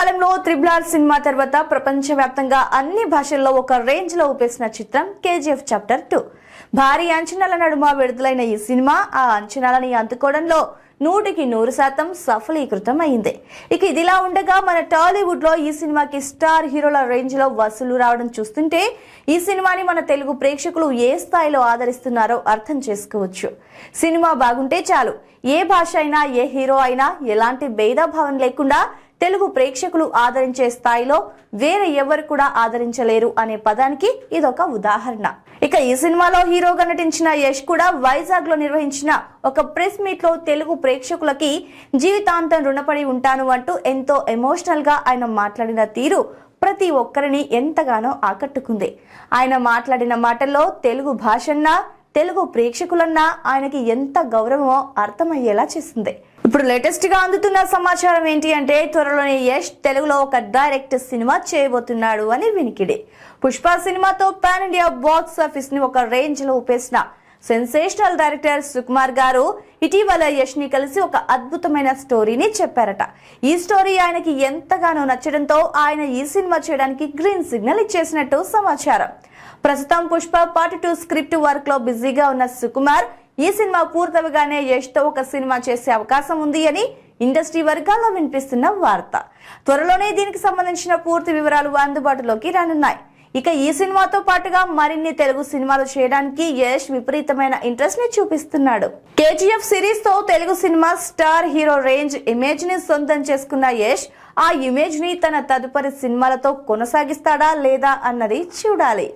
కాలంలో త్రిబులార్ సినిమా తర్వాత ప్రపంచవ్యాప్తంగా అన్ని భాషల్లో ఒక రేంజ్ లో ఊపేసిన చిత్రం కేజీఎఫ్ చాప్టర్ టూ భారీ అంచనాల నడుమ విడుదలైన ఈ సినిమా ఆ అంచనాలని అందుకోవడంలో నూటికి నూరు శాతం సఫలీకృతం అయింది ఇక ఇదిలా ఉండగా మన టాలీవుడ్ లో ఈ సినిమాకి స్టార్ హీరోల రేంజ్ లో వసూలు రావడం చూస్తుంటే ఈ సినిమాని మన తెలుగు ప్రేక్షకులు ఏ స్థాయిలో ఆదరిస్తున్నారో అర్థం చేసుకోవచ్చు సినిమా బాగుంటే చాలు ఏ భాష అయినా ఏ హీరో అయినా ఎలాంటి భేదభావం లేకుండా తెలుగు ప్రేక్షకులు ఆదరించే స్థాయిలో వేరే ఎవరు కూడా ఆదరించలేరు అనే పదానికి ఇదొక ఉదాహరణ ఇక ఈ సినిమాలో హీరోగా నటించిన యష్ కూడా వైజాగ్ లో నిర్వహించిన ఒక ప్రెస్ మీట్ లో తెలుగు ప్రేక్షకులకి జీవితాంతం రుణపడి ఉంటాను అంటూ ఎంతో ఎమోషనల్ గా ఆయన మాట్లాడిన తీరు ప్రతి ఒక్కరిని ఎంతగానో ఆకట్టుకుంది ఆయన మాట్లాడిన మాటల్లో తెలుగు భాషన్నా తెలుగు ప్రేక్షకులన్నా ఆయనకి ఎంత గౌరవమో అర్థమయ్యేలా చేసింది ఇప్పుడు లేటెస్ట్ గా అందుతున్న సమాచారం ఏంటి అంటే త్వరలోనే యష్ తెలుగులో ఒక డైరెక్ట్ సినిమా చేయబోతున్నాడు అని వినికిడి పుష్ప సినిమాతో పాన్ ఇండియా బాక్స్ ఆఫీస్ ని ఒక రేంజ్ లో ఊపేసిన సెన్సేషనల్ డైరెక్టర్ సుకుమార్ గారు ఇటీవల యష్ ని కలిసి ఒక అద్భుతమైన స్టోరీని చెప్పారట ఈ స్టోరీ ఆయనకి ఎంతగానో నచ్చడంతో ఆయన ఈ సినిమా చేయడానికి గ్రీన్ సిగ్నల్ ఇచ్చేసినట్టు సమాచారం ప్రస్తుతం Pushpa part two script work లో బిజీగా ఉన్న సుకుమార్ ఈ సినిమా పూర్తవగానే తో ఒక సినిమా చేసే అవకాశం ఉంది అని ఇండస్ట్రీ వర్గాల్లో వినిపిస్తున్న వార్త త్వరలోనే దీనికి సంబంధించిన పూర్తి వివరాలు అందుబాటులోకి రానున్నాయి ఇక ఈ సినిమాతో పాటుగా మరిన్ని తెలుగు సినిమాలు చేయడానికి యష్ విపరీతమైన ఇంట్రెస్ట్ ని చూపిస్తున్నాడు కేజీఎఫ్ సిరీస్ తో Telugu cinema star hero range image ని సొంతం చేసుకున్న యష్ ఆ ఇమేజ్ ని తన తదుపరి సినిమాలతో కొనసాగిస్తాడా లేదా అన్నది చూడాలి